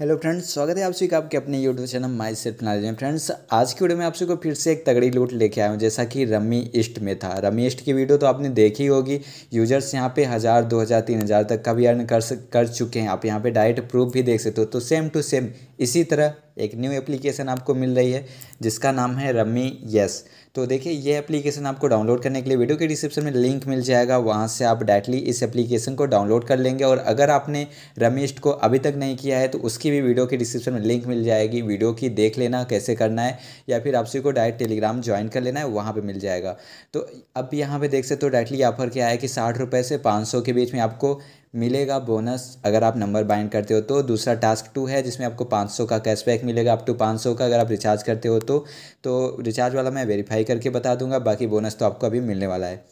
hello friends स्वागत है आप सभी का आपके अपने YouTube channel my self knowledge में फ्रेंड्स आज की वीडियो में आप सभी को फिर से एक तगड़ी लूट लेके आया हूँ जैसा कि रमी ईस्ट में था रमी ईस्ट की वीडियो तो आपने देखी होगी यूजर्स यहाँ पे हज़ार दो हज़ार तीन हज़ार तक का भी अर्न कर कर चुके हैं आप यहाँ पे डायरेक्ट प्रूफ भी देख सकते हो तो सेम टू सेम इसी तरह एक न्यू एप्लीकेशन आपको मिल रही है जिसका नाम है रमी यस तो देखिए ये एप्लीकेशन आपको डाउनलोड करने के लिए वीडियो के डिस्क्रिप्शन में लिंक मिल जाएगा वहाँ से आप डायरेक्टली इस एप्लीकेशन को डाउनलोड कर लेंगे और अगर आपने रमीस्ट को अभी तक नहीं किया है तो उसकी भी वीडियो के डिस्क्रिप्शन में लिंक मिल जाएगी वीडियो की देख लेना कैसे करना है या फिर आपसी को डायरेक्ट टेलीग्राम ज्वाइन कर लेना है वहाँ पर मिल जाएगा तो अब यहाँ पर देख सकते हो डायरेक्टली ऑफर क्या है कि साठ से पाँच के बीच में आपको मिलेगा बोनस अगर आप नंबर बाइंड करते हो तो दूसरा टास्क टू है जिसमें आपको 500 का कैशबैक मिलेगा अप टू 500 का अगर आप रिचार्ज करते हो तो, तो रिचार्ज वाला मैं वेरीफाई करके बता दूंगा बाकी बोनस तो आपको अभी मिलने वाला है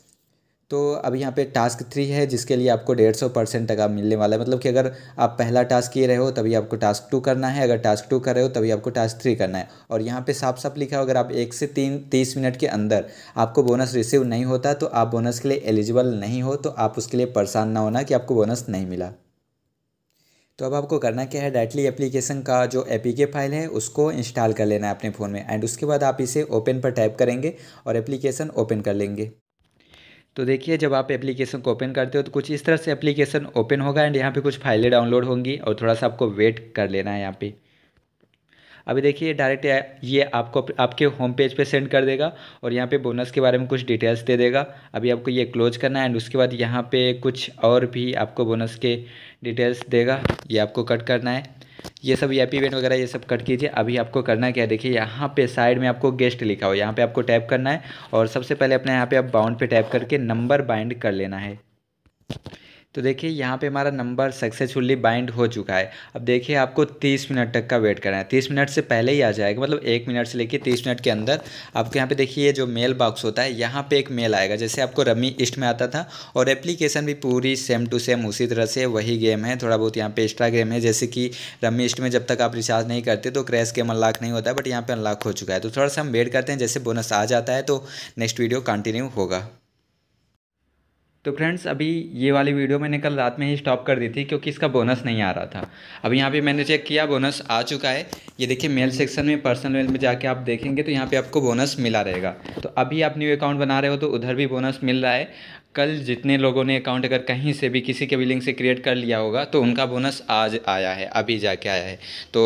तो अभी यहाँ पे टास्क थ्री है जिसके लिए आपको डेढ़ सौ परसेंट टका मिलने वाला है मतलब कि अगर आप पहला टास्क किए रहे हो तभी आपको टास्क टू करना है अगर टास्क टू कर रहे हो तभी आपको टास्क थ्री करना है और यहाँ पे साफ साफ लिखा हो अगर आप एक से तीन तीस मिनट के अंदर आपको बोनस रिसीव नहीं होता तो आप बोनस के लिए एलिजिबल नहीं हो तो आप उसके लिए परेशान ना होना कि आपको बोनस नहीं मिला तो अब आपको करना क्या है डायरेक्टली एप्लीकेशन का जो एपीके फाइल है उसको इंस्टॉल कर लेना है अपने फ़ोन में एंड उसके बाद आप इसे ओपन पर टाइप करेंगे और एप्लीकेशन ओपन कर लेंगे तो देखिए जब आप एप्लीकेशन को ओपन करते हो तो कुछ इस तरह से एप्लीकेशन ओपन होगा एंड यहाँ पे कुछ फाइलें डाउनलोड होंगी और थोड़ा सा आपको वेट कर लेना है यहाँ पे अभी देखिए डायरेक्ट ये आपको आपके होम पेज पे सेंड कर देगा और यहाँ पे बोनस के बारे में कुछ डिटेल्स दे देगा अभी आपको ये क्लोज करना है एंड उसके बाद यहाँ पर कुछ और भी आपको बोनस के डिटेल्स देगा ये आपको कट करना है ये सब पी e इवेंट वगैरह ये सब कट कीजिए अभी आपको करना क्या देखिए यहाँ पे साइड में आपको गेस्ट लिखा हो यहाँ पे आपको टैप करना है और सबसे पहले अपने यहाँ पे आप बाउंड पे टैप करके नंबर बाइंड कर लेना है तो देखिए यहाँ पे हमारा नंबर सक्सेसफुली बाइंड हो चुका है अब देखिए आपको तीस मिनट तक का वेट करना है तीस मिनट से पहले ही आ जाएगा मतलब एक मिनट से लेके तीस मिनट के अंदर आपको यहाँ पे देखिए जो मेल बॉक्स होता है यहाँ पे एक मेल आएगा जैसे आपको रमी ईस्ट में आता था और एप्लीकेशन भी पूरी सेम टू सेम उसी तरह से वही गेम है थोड़ा बहुत यहाँ पर एक्स्ट्रा गेम है जैसे कि रमी ईस्ट में जब तक आप रिचार्ज नहीं करते तो क्रैश गेम अनलॉक नहीं होता बट यहाँ पर अनलॉक हो चुका है तो थोड़ा सा हम वेट करते हैं जैसे बोनस आ जाता है तो नेक्स्ट वीडियो कंटिन्यू होगा तो फ्रेंड्स अभी ये वाली वीडियो मैंने कल रात में ही स्टॉप कर दी थी क्योंकि इसका बोनस नहीं आ रहा था अब यहाँ पे मैंने चेक किया बोनस आ चुका है ये देखिए मेल सेक्शन में पर्सनल मेल में जाके आप देखेंगे तो यहाँ पे आपको बोनस मिला रहेगा तो अभी आप न्यू अकाउंट बना रहे हो तो उधर भी बोनस मिल रहा है कल जितने लोगों ने अकाउंट अगर कहीं से भी किसी के भी लिंक से क्रिएट कर लिया होगा तो उनका बोनस आज आया है अभी जाके आया है तो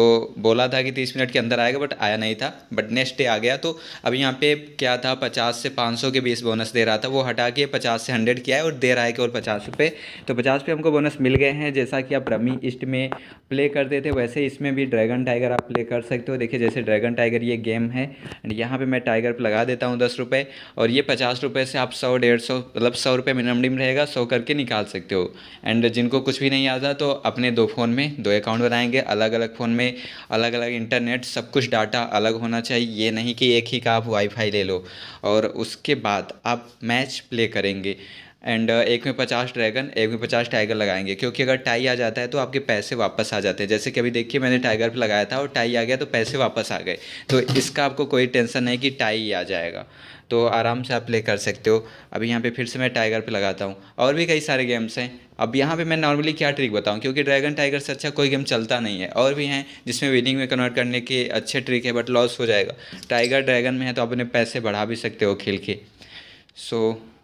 बोला था कि तीस मिनट के अंदर आएगा बट आया नहीं था बट नेक्स्ट डे आ गया तो अब यहाँ पे क्या था पचास से पाँच सौ के बीस बोनस दे रहा था वो हटा के पचास से हंड्रेड किया है और दे रहा है केवल पचास रुपये तो पचास रुपये हमको बोनस मिल गए हैं जैसा कि आप रमी ईस्ट में प्ले करते थे वैसे इसमें भी ड्रैगन टाइगर आप प्ले कर सकते हो देखिए जैसे ड्रैगन टाइगर ये गेम है एंड यहाँ पर मैं टाइगर लगा देता हूँ दस रुपये और ये पचास रुपये से आप सौ डेढ़ सौ मतलब सौ रुपये मिनिमम रहेगा सौ करके निकाल सकते हो एंड जिनको कुछ भी नहीं आता तो अपने दो फ़ोन में दो अकाउंट बनाएंगे अलग अलग फ़ोन में अलग अलग इंटरनेट सब कुछ डाटा अलग होना चाहिए ये नहीं कि एक ही का आप वाईफाई ले लो और उसके बाद आप मैच प्ले करेंगे एंड uh, एक में पचास ड्रैगन एक में पचास टाइगर लगाएंगे क्योंकि अगर टाई आ जाता है तो आपके पैसे वापस आ जाते हैं जैसे कि अभी देखिए मैंने टाइगर पर लगाया था और टाई आ गया तो पैसे वापस आ गए तो इसका आपको कोई टेंसन नहीं कि टाई आ जाएगा तो आराम से आप प्ले कर सकते हो अभी यहाँ पे फिर से मैं टाइगर पर लगाता हूँ और भी कई सारे गेम्स हैं अब यहाँ पे मैं नॉर्मली क्या ट्रिक बताऊँ क्योंकि ड्रैगन टाइगर से अच्छा कोई गेम चलता नहीं है और भी हैं जिसमें विनिंग में कन्वर्ट करने के अच्छे ट्रिक है बट लॉस हो जाएगा टाइगर ड्रैगन में है तो आप अपने पैसे बढ़ा भी सकते हो खेल के सो so,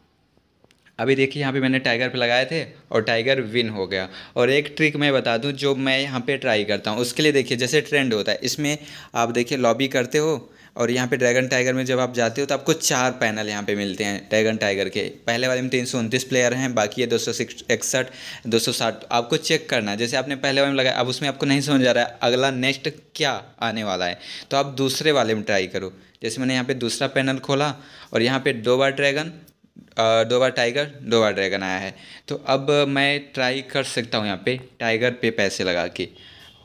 अभी देखिए यहाँ पे मैंने टाइगर पे लगाए थे और टाइगर विन हो गया और एक ट्रिक मैं बता दूँ जो मैं यहाँ पे ट्राई करता हूँ उसके लिए देखिए जैसे ट्रेंड होता है इसमें आप देखिए लॉबी करते हो और यहाँ पे ड्रैगन टाइगर में जब आप जाते हो तो आपको चार पैनल यहाँ पे मिलते हैं ड्रैगन टाइगर के पहले वाले में तीन सौ उनतीस प्लेयर हैं बाकी ये दो सौ इकसठ दो सौ साठ आपको चेक करना है जैसे आपने पहले वाले में लगाया अब उसमें आपको नहीं समझ आ रहा है अगला नेक्स्ट क्या आने वाला है तो आप दूसरे वाले में ट्राई करो जैसे मैंने यहाँ पर दूसरा पैनल खोला और यहाँ पर दो बार ड्रैगन दो बार टाइगर दो बार ड्रैगन आया है तो अब मैं ट्राई कर सकता हूँ यहाँ पे टाइगर पे पैसे लगा के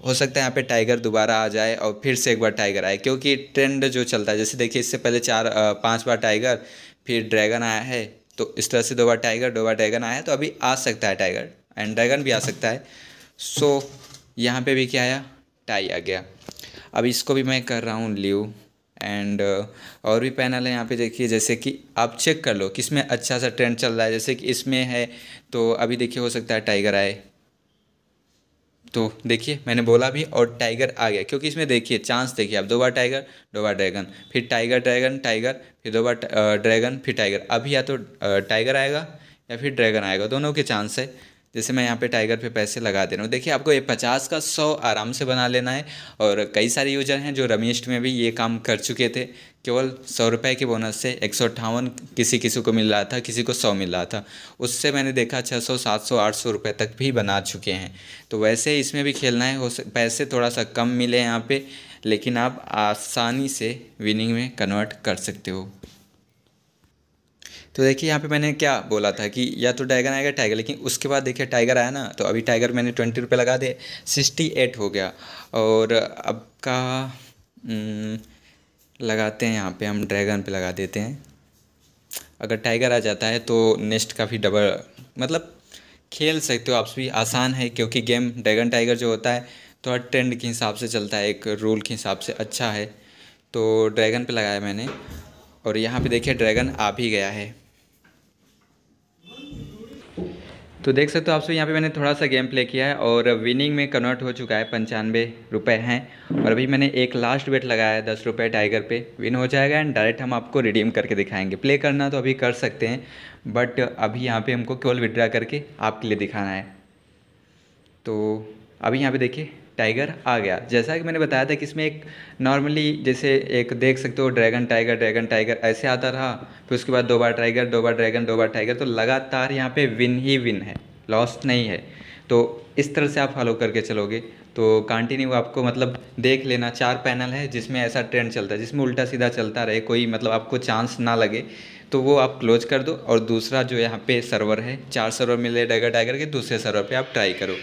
हो सकता है यहाँ पे टाइगर दोबारा आ जाए और फिर से एक बार टाइगर आए क्योंकि ट्रेंड जो चलता है जैसे देखिए इससे पहले चार पांच बार टाइगर फिर ड्रैगन आया है तो इस तरह से दो बार टाइगर दो बार ड्रैगन आया है तो अभी आ सकता है टाइगर एंड ड्रैगन भी आ सकता है सो यहाँ पर भी क्या आया टाई आ गया अब इसको भी मैं कर रहा हूँ लीव एंड uh, और भी पैनल है यहाँ पे देखिए जैसे कि आप चेक कर लो किस में अच्छा सा ट्रेंड चल रहा है जैसे कि इसमें है तो अभी देखिए हो सकता है टाइगर आए तो देखिए मैंने बोला भी और टाइगर आ गया क्योंकि इसमें देखिए चांस देखिए आप दो बार टाइगर दो बार ड्रैगन फिर टाइगर ड्रैगन टाइगर फिर दो बार ड्रैगन uh, फिर टाइगर अभी या तो टाइगर uh, आएगा या फिर ड्रैगन आएगा दोनों के चांस है जैसे मैं यहाँ पे टाइगर पे पैसे लगा दे रहा हूँ देखिए आपको ये पचास का सौ आराम से बना लेना है और कई सारे यूजर हैं जो रमेश में भी ये काम कर चुके थे केवल सौ रुपये के बोनस से एक सौ अट्ठावन किसी किसी को मिल रहा था किसी को सौ मिल रहा था उससे मैंने देखा छः सौ सात सौ आठ सौ रुपये तक भी बना चुके हैं तो वैसे इसमें भी खेलना है हो पैसे थोड़ा सा कम मिले यहाँ पर लेकिन आप आसानी से विनिंग में कन्वर्ट कर सकते हो तो देखिए यहाँ पे मैंने क्या बोला था कि या तो डायगन आएगा टाइगर लेकिन उसके बाद देखिए टाइगर आया ना तो अभी टाइगर मैंने ट्वेंटी रुपये लगा दे सिक्सटी एट हो गया और अब का हम्म, लगाते हैं यहाँ पे हम ड्रैगन पे लगा देते हैं अगर टाइगर आ जाता है तो नेक्स्ट काफ़ी डबल मतलब खेल सकते हो आप भी आसान है क्योंकि गेम ड्रैगन टाइगर जो होता है थोड़ा तो ट्रेंड के हिसाब से चलता है एक रूल के हिसाब से अच्छा है तो ड्रैगन पे लगाया मैंने और यहाँ पे देखिए ड्रैगन आ भी गया है तो देख सकते हो आप सब यहाँ पे मैंने थोड़ा सा गेम प्ले किया है और विनिंग में कन्वर्ट हो चुका है पंचानवे रुपये हैं और अभी मैंने एक लास्ट बेट लगाया है दस रुपये टाइगर पे विन हो जाएगा एंड डायरेक्ट हम आपको रिडीम करके दिखाएंगे प्ले करना तो अभी कर सकते हैं बट अभी यहाँ पे हमको केवल विड्रा करके आपके लिए दिखाना है तो अभी यहाँ पर देखिए टाइगर आ गया जैसा कि मैंने बताया था कि इसमें एक नॉर्मली जैसे एक देख सकते हो ड्रैगन टाइगर ड्रैगन टाइगर ऐसे आता रहा फिर उसके बाद दो बार टाइगर दो बार ड्रैगन दो बार टाइगर तो लगातार यहाँ पे विन ही विन है लॉस नहीं है तो इस तरह से आप फॉलो करके चलोगे तो कंटिन्यू आपको मतलब देख लेना चार पैनल है जिसमें ऐसा ट्रेंड चलता है जिसमें उल्टा सीधा चलता रहे कोई मतलब आपको चांस ना लगे तो वो आप क्लोज कर दो और दूसरा जो यहाँ पे सर्वर है चार सर्वर मिले डगर टाइगर के दूसरे सर्वर पे आप ट्राई करो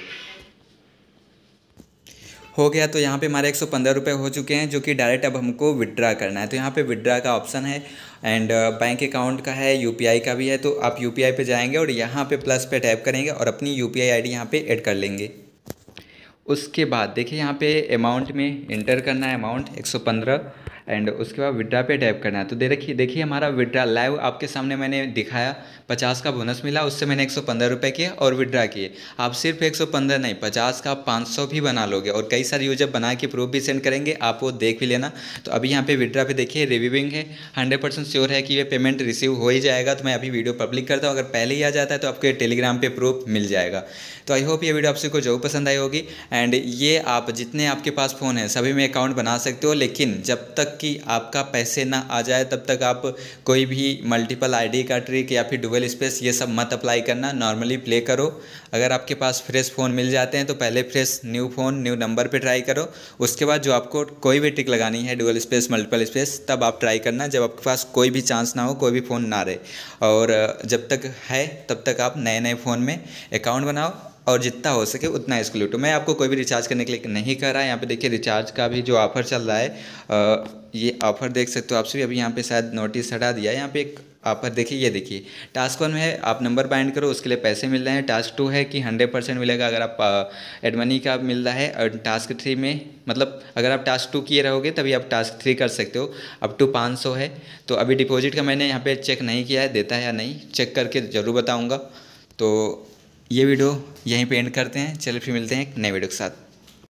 हो गया तो यहाँ पे हमारे एक सौ पंद्रह रुपये हो चुके हैं जो कि डायरेक्ट अब हमको विड्रा करना है तो यहाँ पे विड्रा का ऑप्शन है एंड बैंक अकाउंट का है यूपीआई का भी है तो आप यूपीआई पे जाएंगे और यहाँ पे प्लस पे टैप करेंगे और अपनी यूपीआई आईडी यहाँ पर एड कर लेंगे उसके बाद देखिए यहाँ पर अमाउंट में इंटर करना है अमाउंट एक सौ पंद्रह एंड उसके बाद विड्रा पे टैप करना है तो दे रखिए देखिए हमारा विड्रा लाइव आपके सामने मैंने दिखाया पचास का बोनस मिला उससे मैंने एक सौ पंद्रह रुपये किए और विड्रा किए आप सिर्फ एक सौ पंद्रह नहीं पचास का पाँच सौ भी बना लोगे और कई सारे यूजर बना के प्रूफ भी सेंड करेंगे आप वो देख भी लेना तो अभी यहाँ पर विड्रा पे देखिए रिव्यूविंग है हंड्रेड परसेंट श्योर है कि ये पेमेंट रिसीव हो ही जाएगा तो मैं अभी वीडियो पब्लिक करता हूँ अगर पहले ही आ जाता है तो आपको टेलीग्राम पर प्रूफ मिल जाएगा तो आई होप ये वीडियो आप सबको जरूर पसंद आई होगी एंड ये आप जितने आपके पास फ़ोन है सभी में अकाउंट बना सकते हो लेकिन जब तक कि आपका पैसे ना आ जाए तब तक आप कोई भी मल्टीपल आईडी का ट्रिक या फिर डुबल स्पेस ये सब मत अप्लाई करना नॉर्मली प्ले करो अगर आपके पास फ्रेश फ़ोन मिल जाते हैं तो पहले fresh new phone new number पे ट्राई करो उसके बाद जो आपको कोई भी ट्रिक लगानी है डुअल स्पेस मल्टीपल स्पेस तब आप ट्राई करना जब आपके पास कोई भी चांस ना हो कोई भी फ़ोन ना रहे और जब तक है तब तक आप नए नए फ़ोन में अकाउंट बनाओ और जितना हो सके उतना इसको लूटो मैं आपको कोई भी रिचार्ज करने के लिए नहीं कर रहा है यहाँ पे देखिए रिचार्ज का भी जो ऑफर चल रहा है ये ऑफर देख सकते हो आप सभी अभी यहाँ पे शायद नोटिस हटा दिया है यहाँ पे एक ऑफर देखिए ये देखिए टास्क वन में है आप नंबर बाइंड करो उसके लिए पैसे मिल रहे हैं टास्क टू है कि हंड्रेड परसेंट मिलेगा अगर आप एडमनी का मिल रहा है और टास्क थ्री में मतलब अगर आप टास्क टू किए रहोगे तभी आप टास्क थ्री कर सकते हो अप टू पाँच सौ है तो अभी डिपॉजिट का मैंने यहाँ पे चेक नहीं किया है देता है या नहीं चेक करके ज़रूर बताऊँगा तो ये वीडियो यहीं पे एंड करते हैं चलिए फिर मिलते हैं एक नए वीडियो के साथ